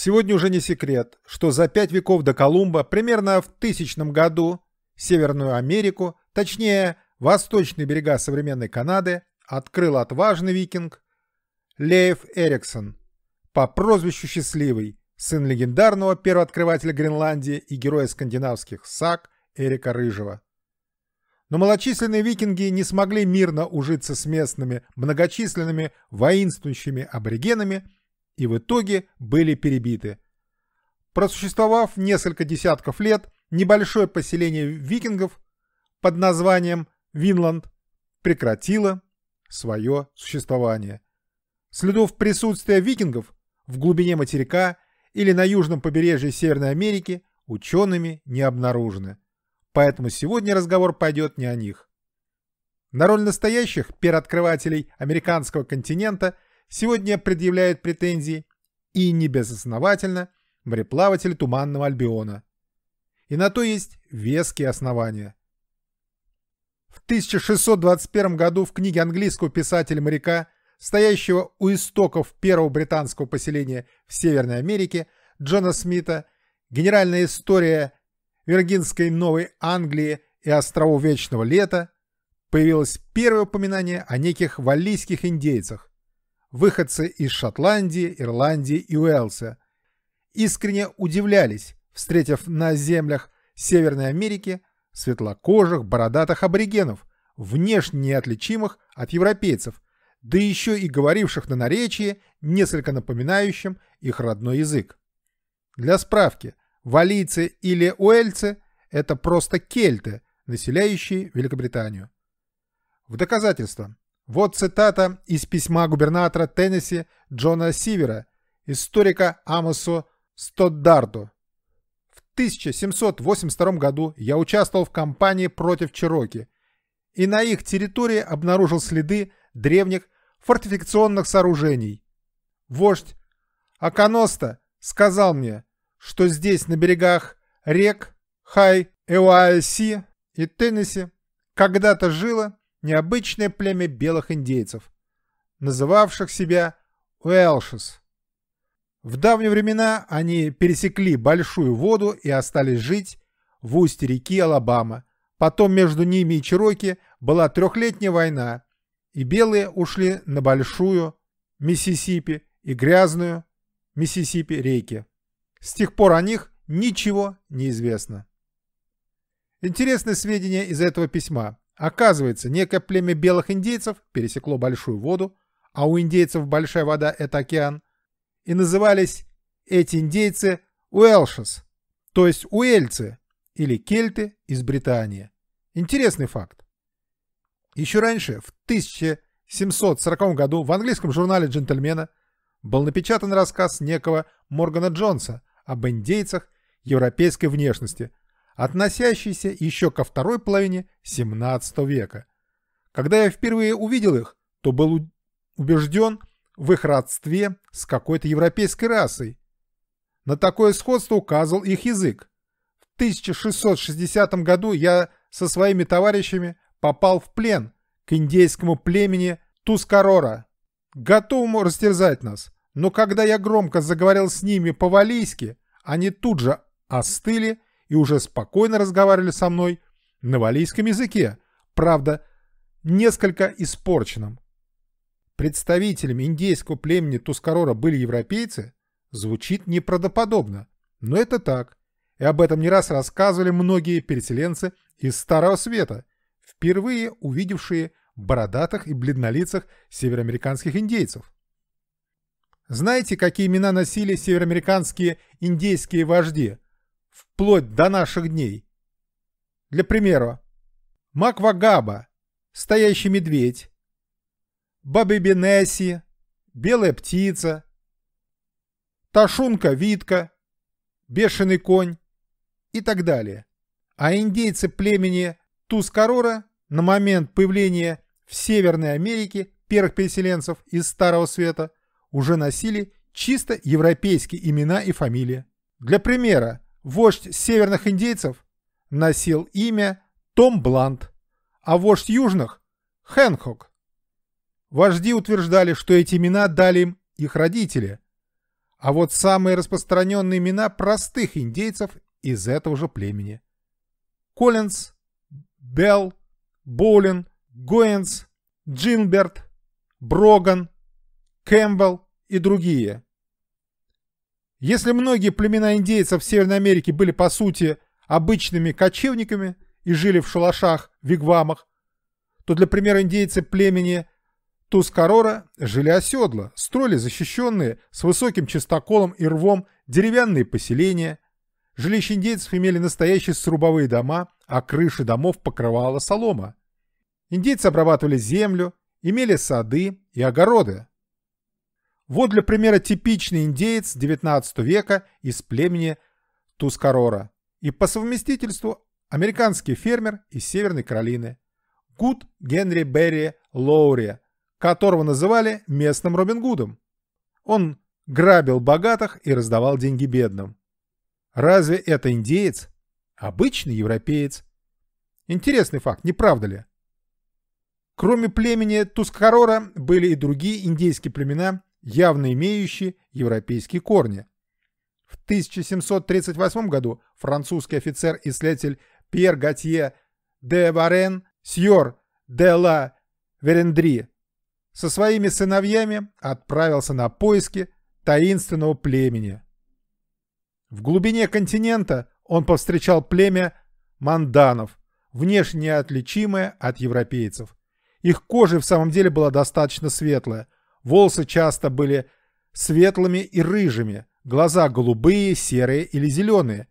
Сегодня уже не секрет, что за пять веков до Колумба, примерно в тысячном году, Северную Америку, точнее, восточные берега современной Канады, открыл отважный викинг Лейф Эриксон по прозвищу Счастливый, сын легендарного первооткрывателя Гренландии и героя скандинавских саг Эрика Рыжего. Но малочисленные викинги не смогли мирно ужиться с местными, многочисленными, воинствующими аборигенами – и в итоге были перебиты. Просуществовав несколько десятков лет, небольшое поселение викингов под названием Винланд прекратило свое существование. Следов присутствия викингов в глубине материка или на южном побережье Северной Америки учеными не обнаружены. Поэтому сегодня разговор пойдет не о них. На роль настоящих первооткрывателей американского континента – сегодня предъявляет претензии, и небезосновательно мореплаватель Туманного Альбиона. И на то есть веские основания. В 1621 году в книге английского писателя-моряка, стоящего у истоков первого британского поселения в Северной Америке, Джона Смита, генеральная история Виргинской Новой Англии и островов Вечного Лета, появилось первое упоминание о неких валлийских индейцах, выходцы из Шотландии, Ирландии и Уэльса, искренне удивлялись, встретив на землях Северной Америки светлокожих, бородатых аборигенов, внешне неотличимых от европейцев, да еще и говоривших на наречии, несколько напоминающем их родной язык. Для справки, валийцы или уэльцы – это просто кельты, населяющие Великобританию. В доказательство, вот цитата из письма губернатора Теннесси Джона Сивера, историка Амосу Стоддарду: В 1782 году я участвовал в кампании против Чероки, и на их территории обнаружил следы древних фортификационных сооружений. Вождь Аканоста сказал мне, что здесь на берегах рек Хай, Эуаси и Теннесси когда-то жило необычное племя белых индейцев, называвших себя Уэлшес. В давние времена они пересекли Большую воду и остались жить в устье реки Алабама. Потом между ними и Чироки была трехлетняя война, и белые ушли на Большую, Миссисипи и грязную Миссисипи реки. С тех пор о них ничего не известно. Интересные сведения из этого письма. Оказывается, некое племя белых индейцев пересекло большую воду, а у индейцев большая вода – это океан, и назывались эти индейцы Уэлшес, то есть уэльцы или кельты из Британии. Интересный факт. Еще раньше, в 1740 году, в английском журнале «Джентльмена» был напечатан рассказ некого Моргана Джонса об индейцах европейской внешности, относящийся еще ко второй половине XVII века. Когда я впервые увидел их, то был убежден в их родстве с какой-то европейской расой. На такое сходство указывал их язык. В 1660 году я со своими товарищами попал в плен к индейскому племени Тускарора, готовому растерзать нас. Но когда я громко заговорил с ними по-валийски, они тут же остыли и уже спокойно разговаривали со мной на валийском языке, правда, несколько испорченном. Представителями индейского племени Тускарора были европейцы, звучит неправдоподобно, но это так, и об этом не раз рассказывали многие переселенцы из Старого Света, впервые увидевшие бородатых и бледнолицах североамериканских индейцев. Знаете, какие имена носили североамериканские индейские вожди – вплоть до наших дней. Для примера, Маквагаба, Стоящий медведь, Баби Бенесси, Белая птица, Ташунка-Витка, Бешеный конь и так далее. А индейцы племени Тускарора на момент появления в Северной Америке первых переселенцев из Старого Света уже носили чисто европейские имена и фамилии. Для примера, Вождь северных индейцев носил имя Том Блант, а вождь южных – Хэнхок. Вожди утверждали, что эти имена дали им их родители, а вот самые распространенные имена простых индейцев из этого же племени. Коллинз, Белл, Боулин, Гоэнс, Джинберт, Броган, Кэмпбелл и другие – если многие племена индейцев в Северной Америке были по сути обычными кочевниками и жили в шалашах, вигвамах, то для примера индейцы племени Тускарора жили оседло, строили защищенные с высоким частоколом и рвом деревянные поселения. Жилища индейцев имели настоящие срубовые дома, а крыши домов покрывала солома. Индейцы обрабатывали землю, имели сады и огороды. Вот для примера типичный индеец XIX века из племени Тускарора и по совместительству американский фермер из Северной Каролины. Гуд Генри Берри Лоури, которого называли местным Робин Гудом. Он грабил богатых и раздавал деньги бедным. Разве это индеец? Обычный европеец. Интересный факт, не правда ли? Кроме племени Тускарора были и другие индейские племена, явно имеющие европейские корни. В 1738 году французский офицер-исследователь Пьер Готье де Варен Сьор де ла Верендри со своими сыновьями отправился на поиски таинственного племени. В глубине континента он повстречал племя манданов, внешне отличимое от европейцев. Их кожа в самом деле была достаточно светлая – Волосы часто были светлыми и рыжими, глаза голубые, серые или зеленые.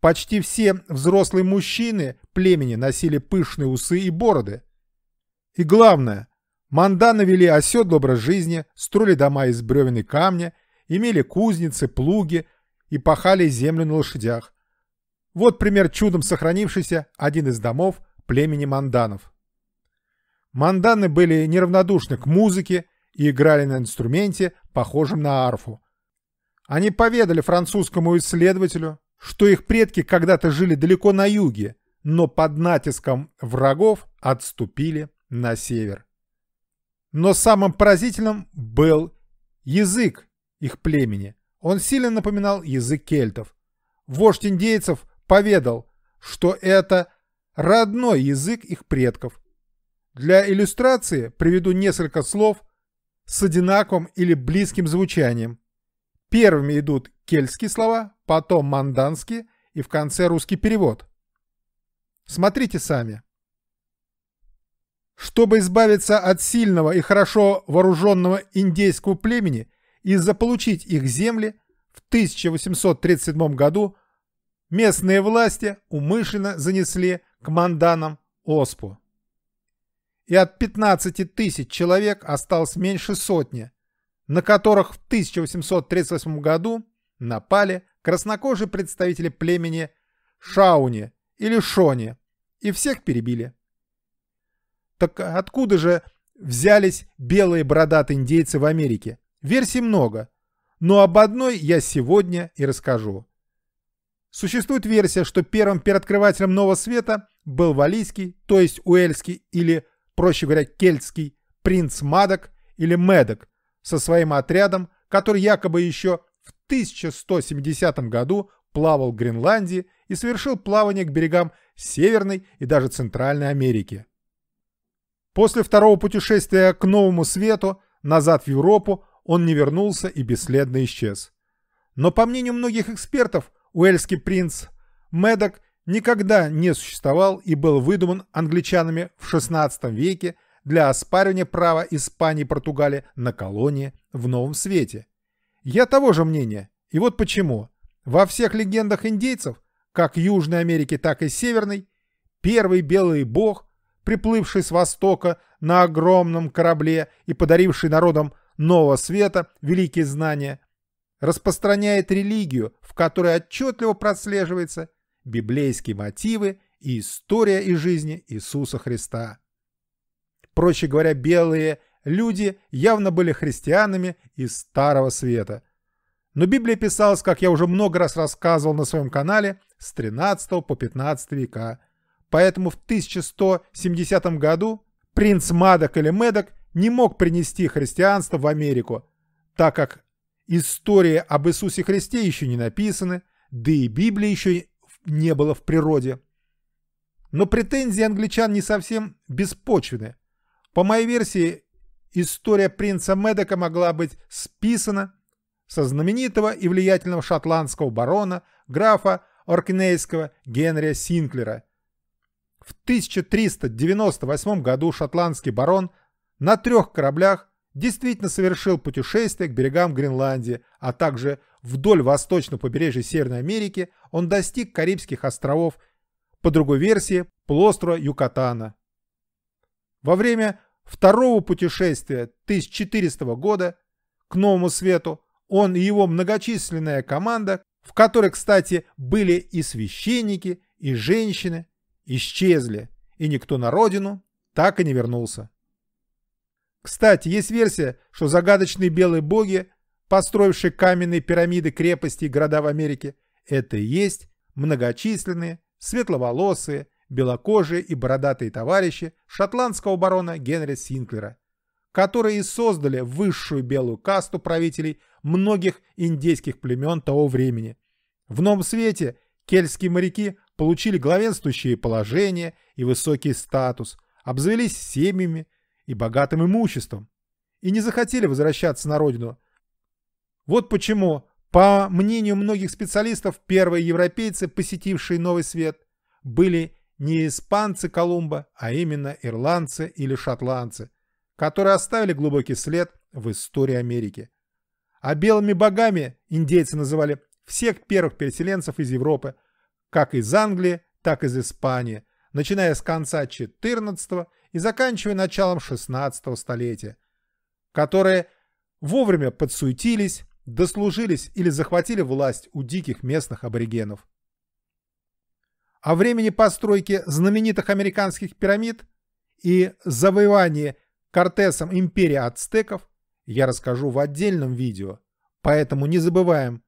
Почти все взрослые мужчины племени носили пышные усы и бороды. И главное, манданы вели оседлый образ жизни, строили дома из бревен и камня, имели кузницы, плуги и пахали землю на лошадях. Вот пример чудом сохранившийся один из домов племени манданов. Манданы были неравнодушны к музыке и играли на инструменте, похожем на арфу. Они поведали французскому исследователю, что их предки когда-то жили далеко на юге, но под натиском врагов отступили на север. Но самым поразительным был язык их племени. Он сильно напоминал язык кельтов. Вождь индейцев поведал, что это родной язык их предков. Для иллюстрации приведу несколько слов – с одинаковым или близким звучанием. Первыми идут кельтские слова, потом манданские и в конце русский перевод. Смотрите сами. Чтобы избавиться от сильного и хорошо вооруженного индейского племени и заполучить их земли, в 1837 году местные власти умышленно занесли к манданам оспу и от 15 тысяч человек осталось меньше сотни, на которых в 1838 году напали краснокожие представители племени Шауни или Шони и всех перебили. Так откуда же взялись белые бородатые индейцы в Америке? Версий много, но об одной я сегодня и расскажу. Существует версия, что первым переоткрывателем нового света был валийский, то есть уэльский или проще говоря, кельтский принц Мадок или Медок со своим отрядом, который якобы еще в 1170 году плавал в Гренландии и совершил плавание к берегам Северной и даже Центральной Америки. После второго путешествия к Новому Свету назад в Европу он не вернулся и бесследно исчез. Но по мнению многих экспертов, уэльский принц Медок никогда не существовал и был выдуман англичанами в XVI веке для оспаривания права Испании и Португалии на колонии в Новом Свете. Я того же мнения, и вот почему. Во всех легендах индейцев, как Южной Америки, так и Северной, первый белый бог, приплывший с Востока на огромном корабле и подаривший народам Нового Света великие знания, распространяет религию, в которой отчетливо прослеживается – библейские мотивы и история из жизни Иисуса Христа. Проще говоря, белые люди явно были христианами из Старого Света. Но Библия писалась, как я уже много раз рассказывал на своем канале, с 13 по 15 века. Поэтому в 1170 году принц Мадок или Медок не мог принести христианство в Америку, так как истории об Иисусе Христе еще не написаны, да и Библия еще не было в природе. Но претензии англичан не совсем беспочвены. По моей версии, история принца Медока могла быть списана со знаменитого и влиятельного шотландского барона, графа Оркнейского Генри Синклера. В 1398 году шотландский барон на трех кораблях действительно совершил путешествие к берегам Гренландии, а также вдоль восточного побережья Северной Америки, он достиг Карибских островов, по другой версии, полуострова Юкатана. Во время второго путешествия 1400 года к Новому Свету он и его многочисленная команда, в которой, кстати, были и священники, и женщины, исчезли, и никто на родину так и не вернулся. Кстати, есть версия, что загадочные белые боги построивший каменные пирамиды, крепости и города в Америке, это и есть многочисленные, светловолосые, белокожие и бородатые товарищи шотландского барона Генри Синклера, которые и создали высшую белую касту правителей многих индейских племен того времени. В новом свете кельтские моряки получили главенствующие положения и высокий статус, обзавелись семьями и богатым имуществом, и не захотели возвращаться на родину, вот почему, по мнению многих специалистов, первые европейцы, посетившие Новый Свет, были не испанцы Колумба, а именно ирландцы или шотландцы, которые оставили глубокий след в истории Америки. А белыми богами индейцы называли всех первых переселенцев из Европы, как из Англии, так и из Испании, начиная с конца XIV и заканчивая началом XVI столетия, которые вовремя подсуетились, дослужились или захватили власть у диких местных аборигенов. О времени постройки знаменитых американских пирамид и завоевании Кортесом империи ацтеков я расскажу в отдельном видео, поэтому не забываем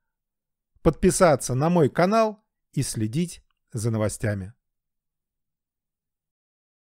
подписаться на мой канал и следить за новостями.